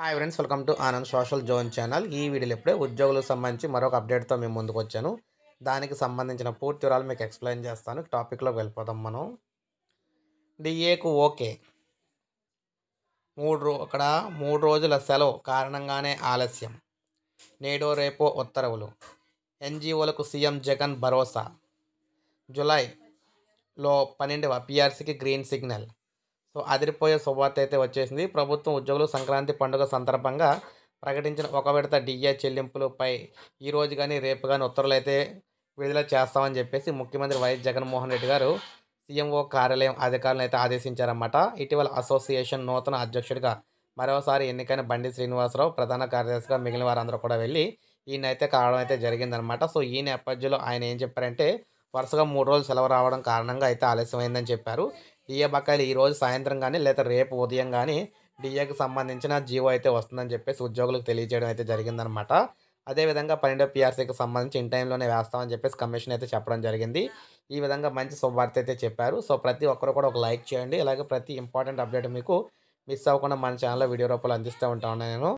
hi friends welcome to Anand social zone channel ఈ వీడియోలో ఇప్పుడే ఉద్యోగులకు సంబంధించి మరొక అప్డేట్తో మేము ముందుకు వచ్చాను దానికి సంబంధించిన పూర్తి వివరాలు మీకు ఎక్స్ప్లెయిన్ చేస్తాను టాపిక్లోకి వెళ్ళిపోతాం మనం డిఏకు ఓకే మూడు రో అక్కడ మూడు రోజుల సెలవు కారణంగానే ఆలస్యం నేడో రేపో ఉత్తర్వులు ఎన్జిఓలకు సీఎం జగన్ భరోసా జులైలో పన్నెండవ పిఆర్సీకి గ్రీన్ సిగ్నల్ సో అదిరిపోయే శుభార్త అయితే వచ్చేసింది ప్రభుత్వం ఉద్యోగులు సంక్రాంతి పండుగ సందర్భంగా ప్రకటించిన ఒక విడత డిఏ చెల్లింపులపై ఈరోజు కానీ రేపు కానీ ఉత్తర్వులు అయితే విడుదల చేస్తామని చెప్పేసి ముఖ్యమంత్రి వైఎస్ జగన్మోహన్ రెడ్డి గారు సీఎంఓ కార్యాలయం అధికారులను అయితే ఆదేశించారన్నమాట ఇటీవల అసోసియేషన్ నూతన అధ్యక్షుడిగా మరోసారి ఎన్నికైన బండి శ్రీనివాసరావు ప్రధాన కార్యదర్శిగా మిగిలిన వారందరూ కూడా వెళ్ళి ఈయన అయితే కావడం అయితే జరిగిందనమాట సో ఈ నేపథ్యంలో ఆయన ఏం చెప్పారంటే వరుసగా మూడు రోజులు సెలవు రావడం కారణంగా అయితే ఆలస్యమైందని చెప్పారు డిఏ బకాయిలు ఈరోజు సాయంత్రం కానీ లేదా రేపు ఉదయం కానీ డిఏకి సంబంధించిన జీవో అయితే వస్తుందని చెప్పేసి ఉద్యోగులకు తెలియజేయడం అయితే జరిగిందనమాట అదేవిధంగా పన్నెండో పీఆర్సీకి సంబంధించి ఇన్ టైంలోనే వేస్తామని చెప్పేసి కమిషన్ అయితే చెప్పడం జరిగింది ఈ విధంగా మంచి శుభవార్త అయితే చెప్పారు సో ప్రతి ఒక్కరు కూడా ఒక లైక్ చేయండి అలాగే ప్రతి ఇంపార్టెంట్ అప్డేట్ మీకు మిస్ అవ్వకుండా మన ఛానల్లో వీడియో రూపాలు అందిస్తూ ఉంటాను నేను